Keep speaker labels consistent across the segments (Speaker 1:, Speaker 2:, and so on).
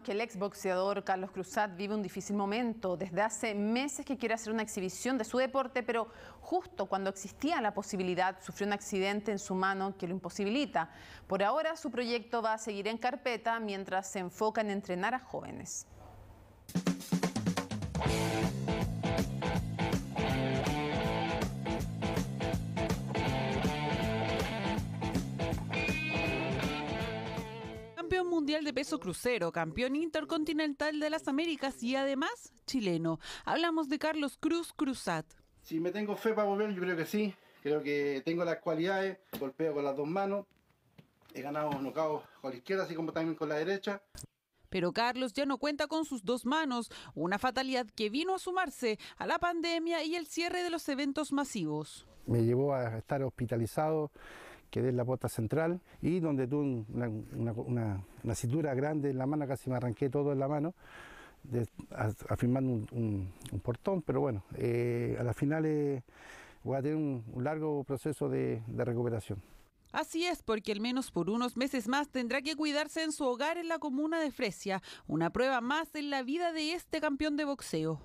Speaker 1: que el exboxeador Carlos Cruzat vive un difícil momento. Desde hace meses que quiere hacer una exhibición de su deporte, pero justo cuando existía la posibilidad, sufrió un accidente en su mano que lo imposibilita. Por ahora, su proyecto va a seguir en carpeta mientras se enfoca en entrenar a jóvenes. de peso crucero, campeón intercontinental de las Américas y además chileno. Hablamos de Carlos Cruz Cruzat. Si
Speaker 2: me tengo fe para volver, yo creo que sí. Creo que tengo las cualidades, golpeo con las dos manos, he ganado nocaos con la izquierda, así como también con la derecha.
Speaker 1: Pero Carlos ya no cuenta con sus dos manos, una fatalidad que vino a sumarse a la pandemia y el cierre de los eventos masivos.
Speaker 2: Me llevó a estar hospitalizado que es la bota central, y donde tuve una, una, cintura grande en la mano, casi me arranqué todo en la mano, afirmando un, un, portón, pero bueno, eh, a la finales eh, voy a tener un, largo proceso de, de recuperación.
Speaker 1: Así es, porque al menos por unos meses más tendrá que cuidarse en su hogar en la comuna de Fresia, una prueba más en la vida de este campeón de boxeo.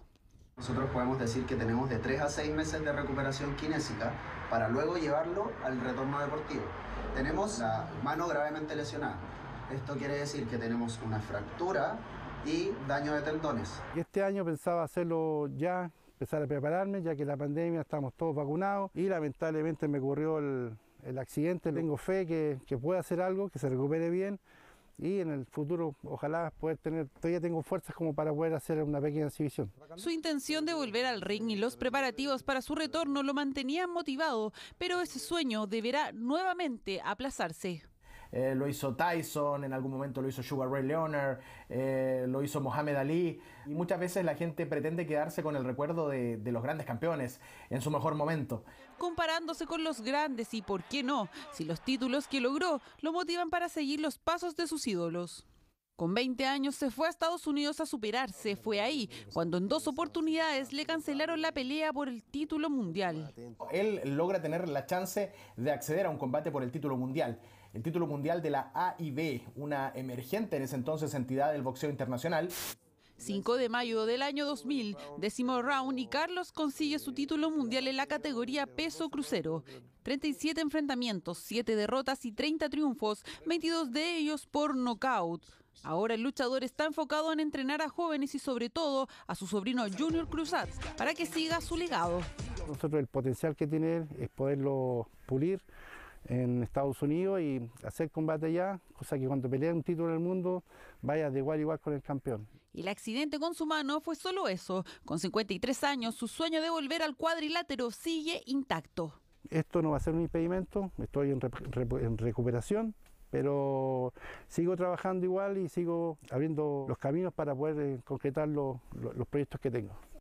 Speaker 3: Nosotros podemos decir que tenemos de 3 a 6 meses de recuperación kinésica para luego llevarlo al retorno deportivo. Tenemos la mano gravemente lesionada. Esto quiere decir que tenemos una fractura y daño de tendones.
Speaker 2: Y este año pensaba hacerlo ya, empezar a prepararme, ya que la pandemia estamos todos vacunados y lamentablemente me ocurrió el, el accidente. Tengo fe que, que pueda hacer algo, que se recupere bien y en el futuro ojalá poder tener, todavía tengo fuerzas como para poder hacer una pequeña exhibición.
Speaker 1: Su intención de volver al ring y los preparativos para su retorno lo mantenían motivado, pero ese sueño deberá nuevamente aplazarse.
Speaker 3: Eh, lo hizo Tyson, en algún momento lo hizo Sugar Ray Leonard, eh, lo hizo Mohamed Ali. Y muchas veces la gente pretende quedarse con el recuerdo de, de los grandes campeones en su mejor momento.
Speaker 1: Comparándose con los grandes y por qué no, si los títulos que logró lo motivan para seguir los pasos de sus ídolos. Con 20 años se fue a Estados Unidos a superarse. Fue ahí cuando en dos oportunidades le cancelaron la pelea por el título mundial.
Speaker 3: Él logra tener la chance de acceder a un combate por el título mundial el título mundial de la AIB, una emergente en ese entonces entidad del boxeo
Speaker 1: internacional. 5 de mayo del año 2000, décimo round y Carlos consigue su título mundial en la categoría peso crucero. 37 enfrentamientos, 7 derrotas y 30 triunfos, 22 de ellos por nocaut. Ahora el luchador está enfocado en entrenar a jóvenes y sobre todo a su sobrino Junior Cruzat para que siga su legado.
Speaker 2: Nosotros el potencial que tiene es poderlo pulir en Estados Unidos y hacer combate allá, cosa que cuando pelea un título en el mundo vaya de igual igual con el campeón.
Speaker 1: Y el accidente con su mano fue solo eso. Con 53 años, su sueño de volver al cuadrilátero sigue intacto.
Speaker 2: Esto no va a ser un impedimento, estoy en, recuperación, pero sigo trabajando igual y sigo abriendo los caminos para poder eh, concretar los proyectos que tengo.